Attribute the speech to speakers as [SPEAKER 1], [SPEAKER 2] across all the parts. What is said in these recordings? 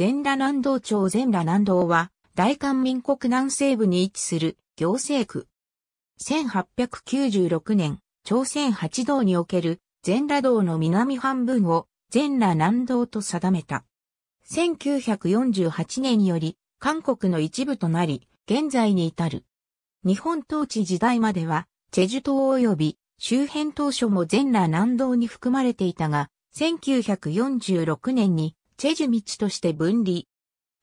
[SPEAKER 1] 全羅南道町全羅南道は、大韓民国南西部に位置する行政区。1896年、朝鮮八道における全羅道の南半分を全羅南道と定めた。1948年により、韓国の一部となり、現在に至る。日本統治時代までは、チェジュ島及び周辺当初も全羅南道に含まれていたが、1946年にチェジュミチとして分離。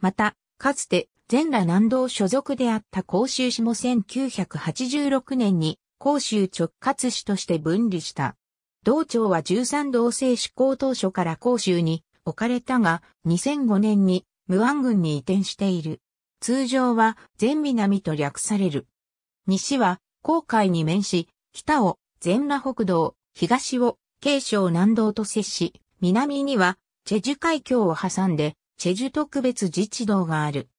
[SPEAKER 1] また、かつて、全羅南道所属であった甲州市も1986年に甲州直轄市として分離した。道庁は13道西施行当初から甲州に置かれたが、2005年に無安軍に移転している。通常は全南と略される。西は航海に面し、北を全羅北道、東を京省南道と接し、南にはチェジュ海峡を挟んで、チェジュ特別自治道がある。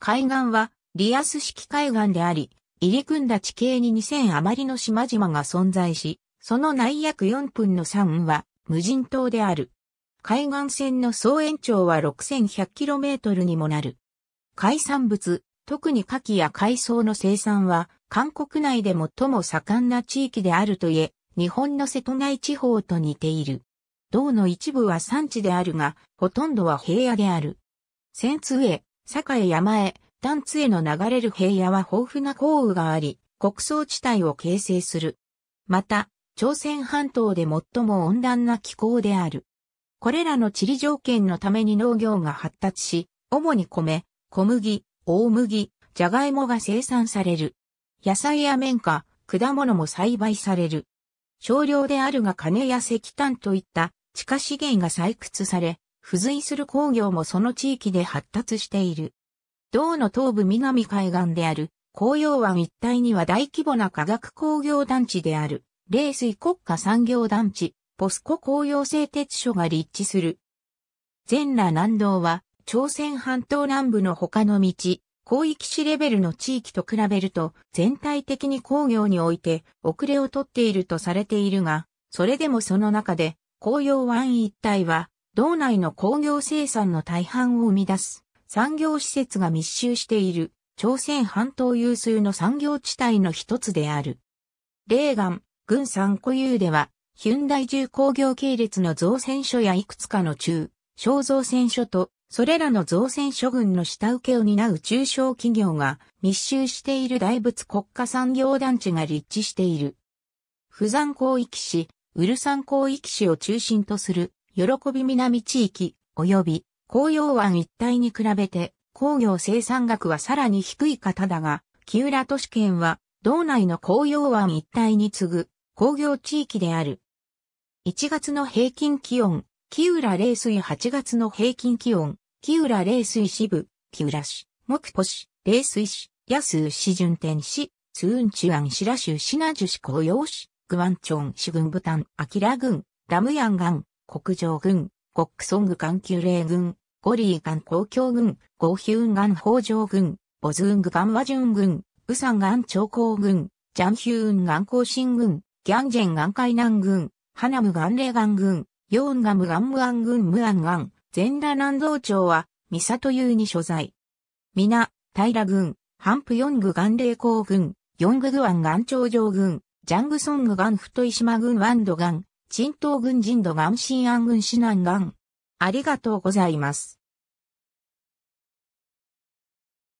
[SPEAKER 1] 海岸は、リアス式海岸であり、入り組んだ地形に2000余りの島々が存在し、その内約4分の3は無人島である。海岸線の総延長は 6100km にもなる。海産物、特に牡蠣や海藻の生産は、韓国内で最も盛んな地域であるといえ、日本の瀬戸内地方と似ている。道の一部は山地であるが、ほとんどは平野である。千津へ、坂へ山へ、丹津への流れる平野は豊富な降雨があり、国倉地帯を形成する。また、朝鮮半島で最も温暖な気候である。これらの地理条件のために農業が発達し、主に米、小麦、大麦、じゃがいもが生産される。野菜や綿花、果物も栽培される。少量であるが金や石炭といった地下資源が採掘され、付随する工業もその地域で発達している。道の東部南海岸である、紅葉湾一帯には大規模な化学工業団地である、冷水国家産業団地、ポスコ工業製鉄所が立地する。全羅南道は、朝鮮半島南部の他の道、広域市レベルの地域と比べると、全体的に工業において遅れをとっているとされているが、それでもその中で、紅葉湾一帯は、道内の工業生産の大半を生み出す産業施設が密集している朝鮮半島有数の産業地帯の一つである。霊岩、軍産固有では、ヒュンダイ重工業系列の造船所やいくつかの中、小造船所と、それらの造船所群の下請けを担う中小企業が密集している大仏国家産業団地が立地している。不山広域市、ウルサン広域市を中心とする、喜び南地域、及び、紅葉湾一帯に比べて、工業生産額はさらに低い方だが、木浦都市圏は、道内の紅葉湾一帯に次ぐ工業地域である。1月の平均気温、木浦冷水8月の平均気温、木浦冷水支部、木浦市、木浦市、冷水市、安宇市順天市、通運中安白州市那樹市紅葉市、グワンチョン主軍部隊、アキラ軍、ラムヤンガン、国上軍、コックソング艦級霊軍、ゴリーガン公共軍、ゴーヒュンガン北条軍、ボズウングジュン軍、ウサンン長江軍、ジャンヒューンガン甲信軍、ギャンジェンガン海南軍、ハナムガン、霊ン軍、ヨーンガムガンムアン軍ムアンガン、ゼ全ナ南道長は、ミサトユーに所在。ミナ、タイラ軍、ハンプヨングガン霊工軍、ヨンググワンガン長城軍、ジャングソングガンフトイシマ軍ワンドガン、チント東軍ンドガンシンアン軍シナンガン。ありがとうございます。